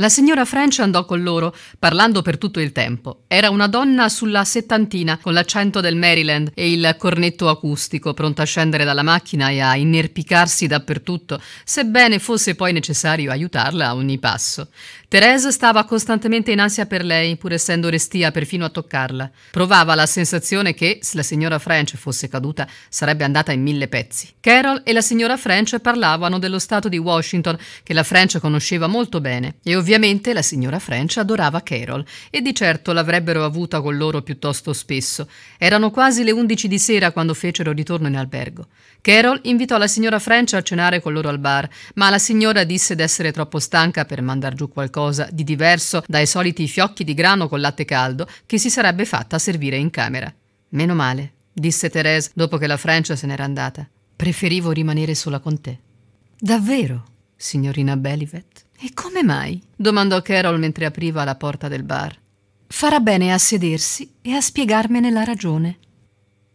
La signora French andò con loro, parlando per tutto il tempo. Era una donna sulla settantina, con l'accento del Maryland e il cornetto acustico, pronta a scendere dalla macchina e a innerpicarsi dappertutto, sebbene fosse poi necessario aiutarla a ogni passo. Therese stava costantemente in ansia per lei, pur essendo restia perfino a toccarla. Provava la sensazione che, se la signora French fosse caduta, sarebbe andata in mille pezzi. Carol e la signora French parlavano dello stato di Washington, che la French conosceva molto bene, e ovviamente Ovviamente la signora French adorava Carol e di certo l'avrebbero avuta con loro piuttosto spesso. Erano quasi le undici di sera quando fecero ritorno in albergo. Carol invitò la signora French a cenare con loro al bar, ma la signora disse d'essere troppo stanca per mandar giù qualcosa di diverso dai soliti fiocchi di grano col latte caldo che si sarebbe fatta servire in camera. Meno male, disse Thérèse dopo che la French se n'era andata. Preferivo rimanere sola con te. Davvero? signorina Belivet. E come mai? domandò Carol mentre apriva la porta del bar. Farà bene a sedersi e a spiegarmene la ragione.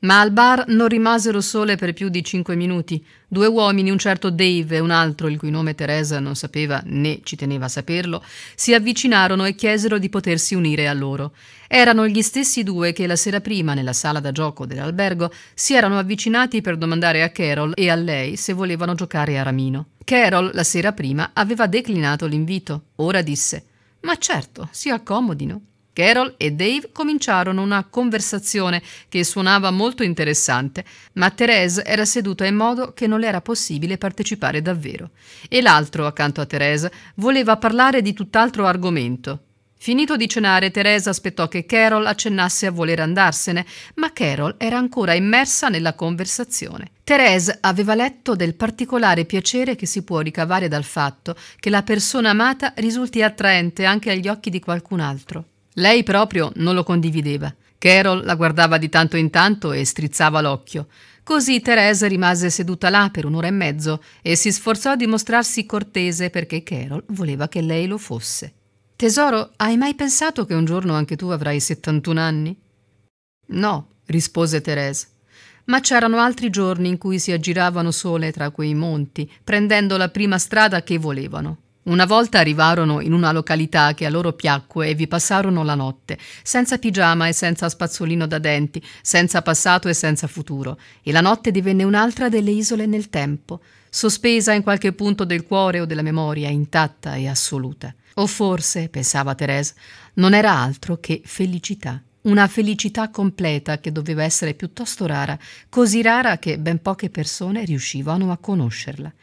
Ma al bar non rimasero sole per più di cinque minuti. Due uomini, un certo Dave e un altro, il cui nome Teresa non sapeva né ci teneva a saperlo, si avvicinarono e chiesero di potersi unire a loro. Erano gli stessi due che la sera prima, nella sala da gioco dell'albergo, si erano avvicinati per domandare a Carol e a lei se volevano giocare a ramino. Carol la sera prima aveva declinato l'invito. Ora disse: Ma certo, si accomodino. Carol e Dave cominciarono una conversazione che suonava molto interessante, ma Therese era seduta in modo che non le era possibile partecipare davvero. E l'altro, accanto a Therese, voleva parlare di tutt'altro argomento. Finito di cenare, Teresa aspettò che Carol accennasse a voler andarsene, ma Carol era ancora immersa nella conversazione. Teresa aveva letto del particolare piacere che si può ricavare dal fatto che la persona amata risulti attraente anche agli occhi di qualcun altro. Lei proprio non lo condivideva. Carol la guardava di tanto in tanto e strizzava l'occhio. Così Teresa rimase seduta là per un'ora e mezzo e si sforzò di mostrarsi cortese perché Carol voleva che lei lo fosse. Tesoro, hai mai pensato che un giorno anche tu avrai 71 anni? No, rispose Teresa. Ma c'erano altri giorni in cui si aggiravano sole tra quei monti, prendendo la prima strada che volevano. Una volta arrivarono in una località che a loro piacque e vi passarono la notte, senza pigiama e senza spazzolino da denti, senza passato e senza futuro, e la notte divenne un'altra delle isole nel tempo, sospesa in qualche punto del cuore o della memoria, intatta e assoluta. O forse, pensava Thérèse, non era altro che felicità. Una felicità completa che doveva essere piuttosto rara, così rara che ben poche persone riuscivano a conoscerla.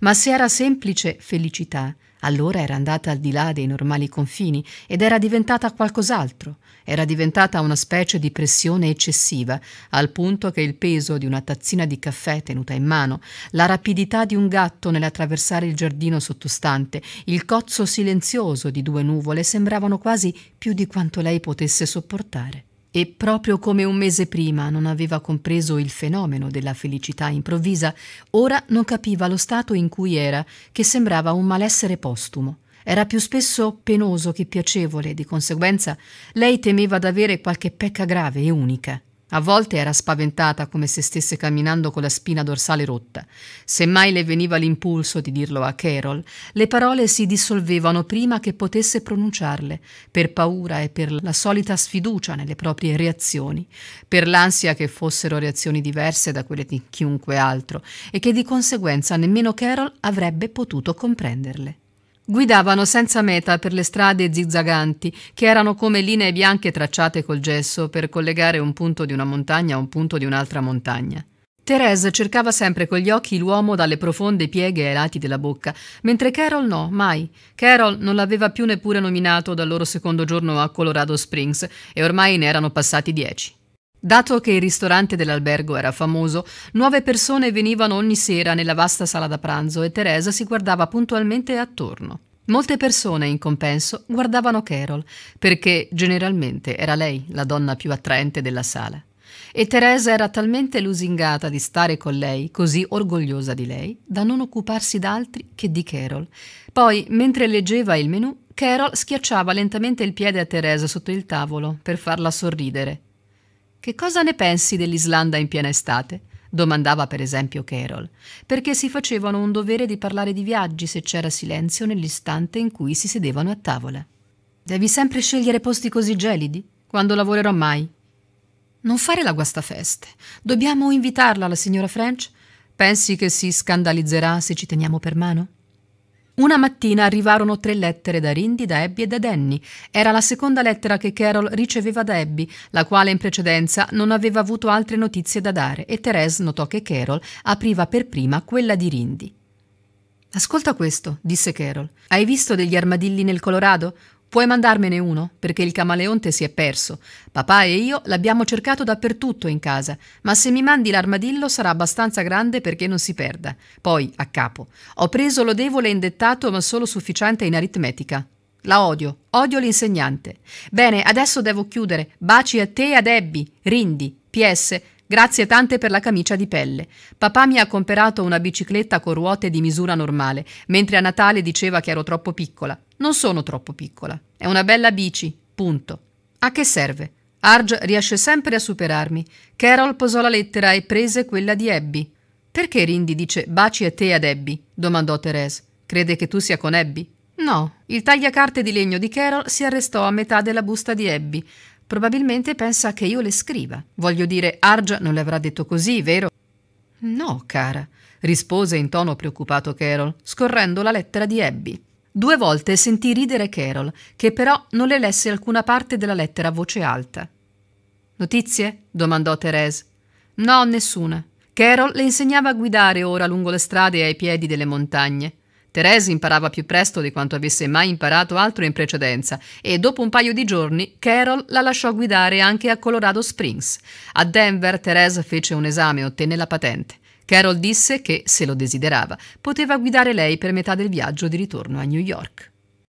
Ma se era semplice felicità, allora era andata al di là dei normali confini ed era diventata qualcos'altro, era diventata una specie di pressione eccessiva, al punto che il peso di una tazzina di caffè tenuta in mano, la rapidità di un gatto nell'attraversare il giardino sottostante, il cozzo silenzioso di due nuvole sembravano quasi più di quanto lei potesse sopportare e proprio come un mese prima non aveva compreso il fenomeno della felicità improvvisa, ora non capiva lo stato in cui era, che sembrava un malessere postumo. Era più spesso penoso che piacevole, di conseguenza lei temeva d'avere qualche pecca grave e unica. A volte era spaventata come se stesse camminando con la spina dorsale rotta. Semmai le veniva l'impulso di dirlo a Carol, le parole si dissolvevano prima che potesse pronunciarle, per paura e per la solita sfiducia nelle proprie reazioni, per l'ansia che fossero reazioni diverse da quelle di chiunque altro e che di conseguenza nemmeno Carol avrebbe potuto comprenderle. Guidavano senza meta per le strade zigzaganti, che erano come linee bianche tracciate col gesso per collegare un punto di una montagna a un punto di un'altra montagna. Therese cercava sempre con gli occhi l'uomo dalle profonde pieghe ai lati della bocca, mentre Carol no, mai. Carol non l'aveva più neppure nominato dal loro secondo giorno a Colorado Springs e ormai ne erano passati dieci. Dato che il ristorante dell'albergo era famoso, nuove persone venivano ogni sera nella vasta sala da pranzo e Teresa si guardava puntualmente attorno. Molte persone, in compenso, guardavano Carol, perché generalmente era lei la donna più attraente della sala. E Teresa era talmente lusingata di stare con lei, così orgogliosa di lei, da non occuparsi d'altri che di Carol. Poi, mentre leggeva il menù, Carol schiacciava lentamente il piede a Teresa sotto il tavolo per farla sorridere che cosa ne pensi dell'Islanda in piena estate? domandava per esempio Carol, perché si facevano un dovere di parlare di viaggi se c'era silenzio nell'istante in cui si sedevano a tavola. Devi sempre scegliere posti così gelidi? Quando lavorerò mai? Non fare la guastafeste. Dobbiamo invitarla la signora French? Pensi che si scandalizzerà se ci teniamo per mano? Una mattina arrivarono tre lettere da Rindy, da Abby e da Danny. Era la seconda lettera che Carol riceveva da Abby, la quale in precedenza non aveva avuto altre notizie da dare e Therese notò che Carol apriva per prima quella di Rindy. Ascolta questo, disse Carol. Hai visto degli armadilli nel Colorado? Puoi mandarmene uno? Perché il camaleonte si è perso. Papà e io l'abbiamo cercato dappertutto in casa, ma se mi mandi l'armadillo sarà abbastanza grande perché non si perda. Poi, a capo, ho preso lodevole indettato ma solo sufficiente in aritmetica. La odio, odio l'insegnante. Bene, adesso devo chiudere. Baci a te e ad Abby, Rindi. PS, Grazie tante per la camicia di pelle. Papà mi ha comperato una bicicletta con ruote di misura normale, mentre a Natale diceva che ero troppo piccola. Non sono troppo piccola. È una bella bici, punto. A che serve? Arge riesce sempre a superarmi. Carol posò la lettera e prese quella di Abby. Perché Rindy dice baci a te ad Abby? domandò Therese. Crede che tu sia con Abby? No, il tagliacarte di legno di Carol si arrestò a metà della busta di Abby. Probabilmente pensa che io le scriva. Voglio dire, Arja non le avrà detto così, vero? No, cara, rispose in tono preoccupato Carol, scorrendo la lettera di Abby. Due volte sentì ridere Carol, che però non le lesse alcuna parte della lettera a voce alta. Notizie? domandò Therese. No, nessuna. Carol le insegnava a guidare ora lungo le strade ai piedi delle montagne. Teresa imparava più presto di quanto avesse mai imparato altro in precedenza e dopo un paio di giorni Carol la lasciò guidare anche a Colorado Springs. A Denver Teresa fece un esame e ottenne la patente. Carol disse che, se lo desiderava, poteva guidare lei per metà del viaggio di ritorno a New York.